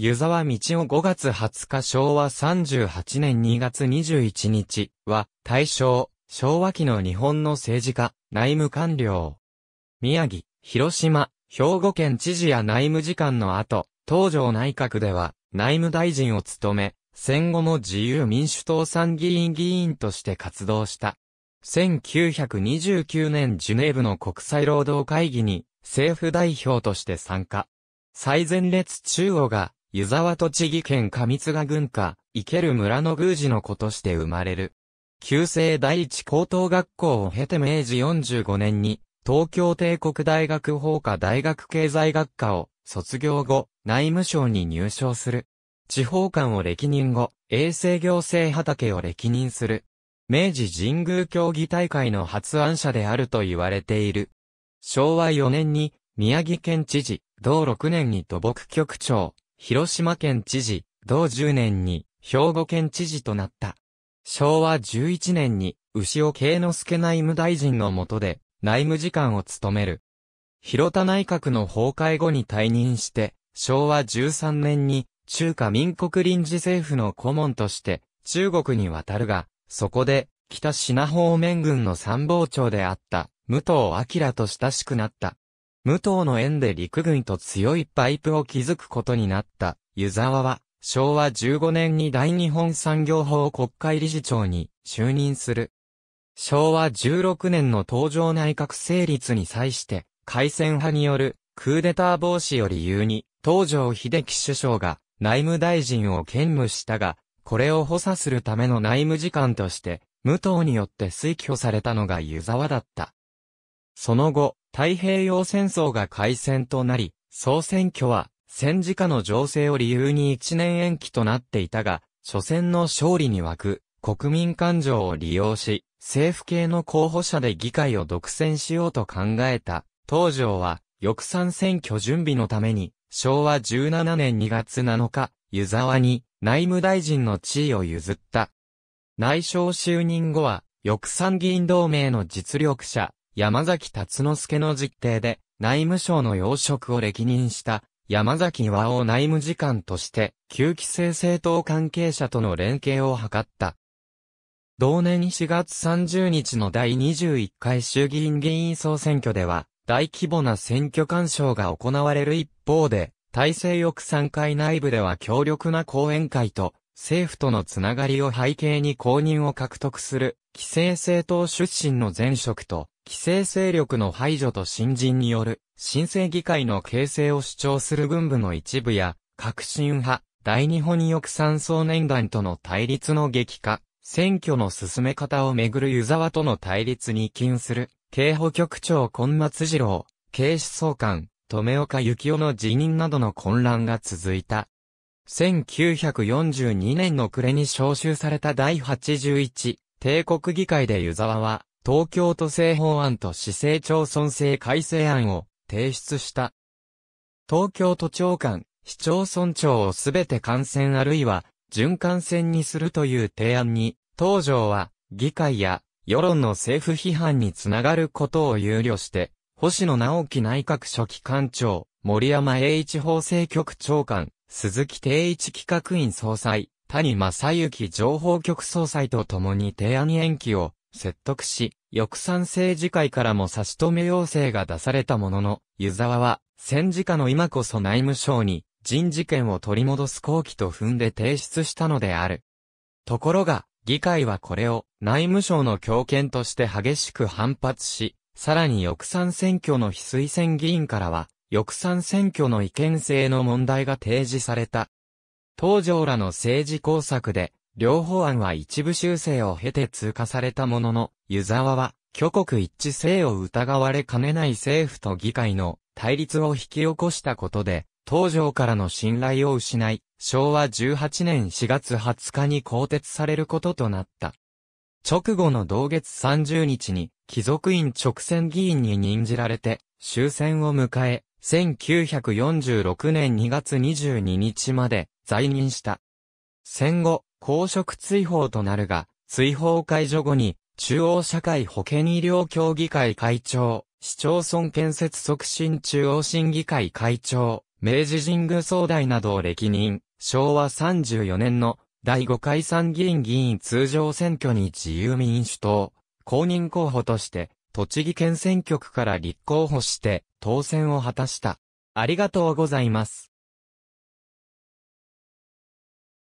湯沢道夫5月20日昭和38年2月21日は、大正、昭和期の日本の政治家、内務官僚。宮城、広島、兵庫県知事や内務次官の後、東条内閣では、内務大臣を務め、戦後も自由民主党参議院議員として活動した。1929年ジュネーブの国際労働会議に、政府代表として参加。最前列中央が湯沢栃木県上津賀郡下、生ける村の宮司の子として生まれる。旧制第一高等学校を経て明治45年に、東京帝国大学法科大学経済学科を卒業後、内務省に入省する。地方官を歴任後、衛生行政畑を歴任する。明治神宮競技大会の発案者であると言われている。昭和4年に、宮城県知事、同6年に土木局長、広島県知事、同10年に兵庫県知事となった。昭和11年に牛尾慶之助内務大臣の下で内務次官を務める。広田内閣の崩壊後に退任して、昭和13年に中華民国臨時政府の顧問として中国に渡るが、そこで北品方面軍の参謀長であった武藤明と親しくなった。武藤の縁で陸軍と強いパイプを築くことになった、湯沢は、昭和15年に大日本産業法国会理事長に就任する。昭和16年の東条内閣成立に際して、改選派によるクーデター防止を理由に、東場秀樹首相が内務大臣を兼務したが、これを補佐するための内務次官として、武藤によって推挙されたのが湯沢だった。その後、太平洋戦争が開戦となり、総選挙は戦時下の情勢を理由に一年延期となっていたが、初戦の勝利に湧く国民感情を利用し、政府系の候補者で議会を独占しようと考えた、東条は、翌参選挙準備のために、昭和17年2月7日、湯沢に内務大臣の地位を譲った。内省就任後は、翌参議院同盟の実力者、山崎達之助の実定で、内務省の要職を歴任した、山崎和夫内務次官として、旧規制政党関係者との連携を図った。同年4月30日の第21回衆議院議員総選挙では、大規模な選挙干渉が行われる一方で、体制翼3回内部では強力な講演会と、政府とのつながりを背景に公認を獲得する、規制政党出身の前職と、規制勢力の排除と新人による、新政議会の形成を主張する軍部の一部や、革新派、大日本翼三層年団との対立の激化、選挙の進め方をめぐる湯沢との対立に近する、警保局長根松次郎、警視総監、留岡幸雄の辞任などの混乱が続いた。1942年の暮れに召集された第81帝国議会で湯沢は、東京都政法案と市政町村制改正案を提出した。東京都長官、市町村長をすべて感染あるいは循環線にするという提案に、東条は議会や世論の政府批判につながることを憂慮して、星野直樹内閣書記官長、森山栄一法制局長官、鈴木定一企画院総裁、谷正幸情報局総裁と共に提案延期を説得し、翌参政治会からも差し止め要請が出されたものの、湯沢は、戦時下の今こそ内務省に、人事権を取り戻す後期と踏んで提出したのである。ところが、議会はこれを内務省の強権として激しく反発し、さらに翼賛選挙の非推薦議員からは、翼賛選挙の違憲性の問題が提示された。東条らの政治工作で、両法案は一部修正を経て通過されたものの、湯沢は、挙国一致性を疑われかねない政府と議会の対立を引き起こしたことで、東条からの信頼を失い、昭和18年4月20日に更迭されることとなった。直後の同月30日に、貴族院直選議員に任じられて、終戦を迎え、1946年2月22日まで在任した。戦後、公職追放となるが、追放解除後に、中央社会保険医療協議会会長、市町村建設促進中央審議会会長、明治神宮総代などを歴任、昭和34年の第5回参議院議員通常選挙に自由民主党、公認候補として、栃木県選挙区から立候補して、当選を果たした。ありがとうございます。